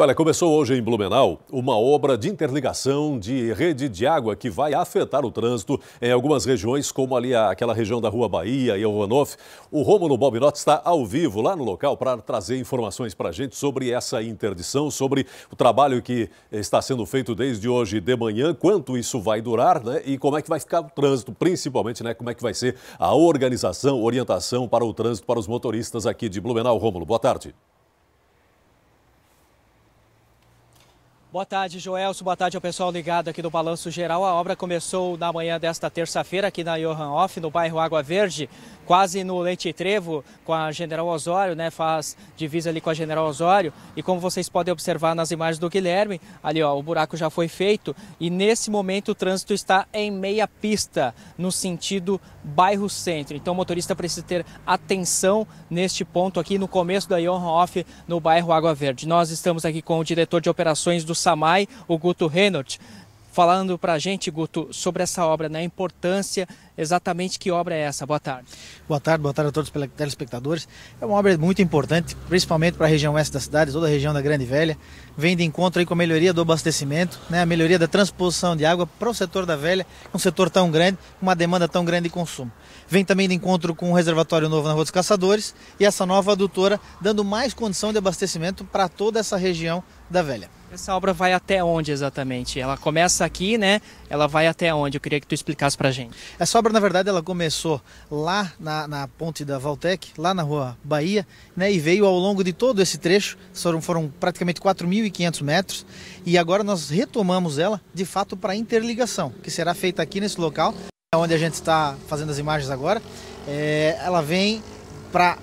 olha, começou hoje em Blumenau uma obra de interligação de rede de água que vai afetar o trânsito em algumas regiões, como ali aquela região da Rua Bahia e o Ronof. O Rômulo Bobinotti está ao vivo lá no local para trazer informações para a gente sobre essa interdição, sobre o trabalho que está sendo feito desde hoje de manhã, quanto isso vai durar né, e como é que vai ficar o trânsito, principalmente né, como é que vai ser a organização, orientação para o trânsito para os motoristas aqui de Blumenau. Rômulo, boa tarde. Boa tarde, Joelso. Boa tarde ao pessoal ligado aqui do Balanço Geral. A obra começou na manhã desta terça-feira aqui na Johan Off, no bairro Água Verde quase no Leite Trevo, com a General Osório, né? Faz divisa ali com a General Osório. E como vocês podem observar nas imagens do Guilherme, ali ó, o buraco já foi feito e nesse momento o trânsito está em meia pista, no sentido bairro centro. Então o motorista precisa ter atenção neste ponto aqui no começo da Johan no bairro Água Verde. Nós estamos aqui com o diretor de operações do SAMAI, o Guto Reynolds. falando para a gente, Guto, sobre essa obra, né, a importância exatamente que obra é essa. Boa tarde. Boa tarde, boa tarde a todos os telespectadores. É uma obra muito importante, principalmente para a região oeste da cidade, toda a região da Grande Velha. Vem de encontro aí com a melhoria do abastecimento, né, a melhoria da transposição de água para o setor da velha, um setor tão grande, uma demanda tão grande de consumo. Vem também de encontro com um reservatório novo na Rua dos Caçadores e essa nova adutora dando mais condição de abastecimento para toda essa região da velha. Essa obra vai até onde exatamente? Ela começa aqui, né? ela vai até onde? Eu queria que tu explicasse para gente. Essa obra, na verdade, ela começou lá na, na ponte da Valtec, lá na rua Bahia, né, e veio ao longo de todo esse trecho, foram, foram praticamente 4.500 metros, e agora nós retomamos ela, de fato, para interligação, que será feita aqui nesse local, é onde a gente está fazendo as imagens agora. É, ela vem para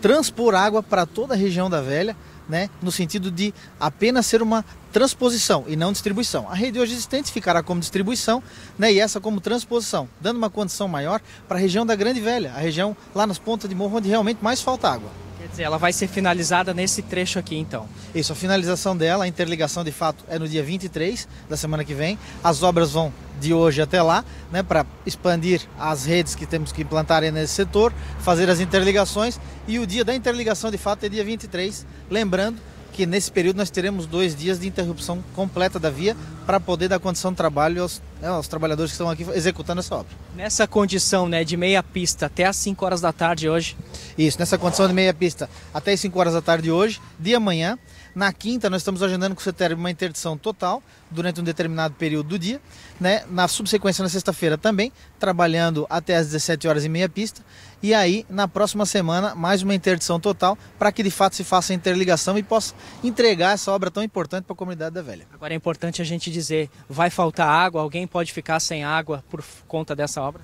transpor água para toda a região da Velha, né, no sentido de apenas ser uma transposição e não distribuição. A rede hoje existente ficará como distribuição né, e essa como transposição, dando uma condição maior para a região da Grande Velha, a região lá nas pontas de morro onde realmente mais falta água. Quer dizer, ela vai ser finalizada nesse trecho aqui, então. Isso, a finalização dela, a interligação de fato, é no dia 23 da semana que vem. As obras vão de hoje até lá, né, para expandir as redes que temos que implantar nesse setor, fazer as interligações e o dia da interligação de fato é dia 23, lembrando que nesse período nós teremos dois dias de interrupção completa da via para poder dar condição de trabalho aos né, os trabalhadores que estão aqui executando essa obra. Nessa condição né, de meia pista até as 5 horas da tarde hoje? Isso, nessa condição de meia pista até as 5 horas da tarde hoje, de amanhã. Na quinta, nós estamos agendando com o CETERB uma interdição total durante um determinado período do dia. Né? Na subsequência, na sexta-feira também, trabalhando até as 17 horas e meia pista. E aí, na próxima semana, mais uma interdição total para que de fato se faça a interligação e possa entregar essa obra tão importante para a comunidade da Velha. Agora é importante a gente dizer, vai faltar água, alguém pode ficar sem água por conta dessa obra?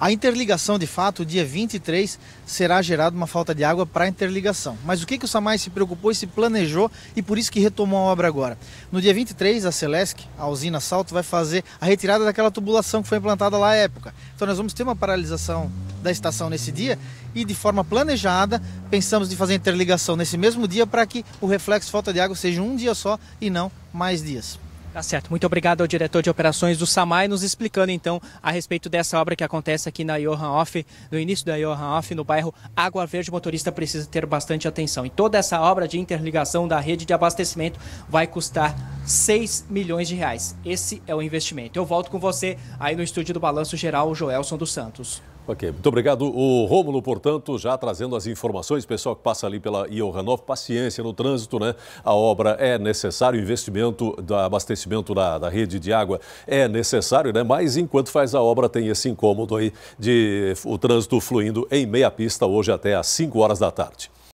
A interligação, de fato, dia 23 será gerada uma falta de água para a interligação. Mas o que, que o Samai se preocupou e se planejou e por isso que retomou a obra agora? No dia 23, a Celesc, a usina Salto, vai fazer a retirada daquela tubulação que foi implantada lá à época. Então nós vamos ter uma paralisação da estação nesse dia e de forma planejada pensamos de fazer interligação nesse mesmo dia para que o reflexo falta de água seja um dia só e não mais dias. Tá certo. Muito obrigado ao diretor de operações do SAMAI nos explicando então a respeito dessa obra que acontece aqui na Johan Off, no início da Johan Off, no bairro Água Verde. O motorista precisa ter bastante atenção. E toda essa obra de interligação da rede de abastecimento vai custar 6 milhões de reais. Esse é o investimento. Eu volto com você aí no estúdio do Balanço Geral, Joelson dos Santos. Ok, muito obrigado. O Rômulo, portanto, já trazendo as informações, pessoal que passa ali pela Iohanov, paciência no trânsito, né? A obra é necessária, o investimento do abastecimento da, da, rede de água é necessário, né? Mas enquanto faz a obra, tem esse incômodo aí de o trânsito fluindo em meia pista hoje até às 5 horas da tarde.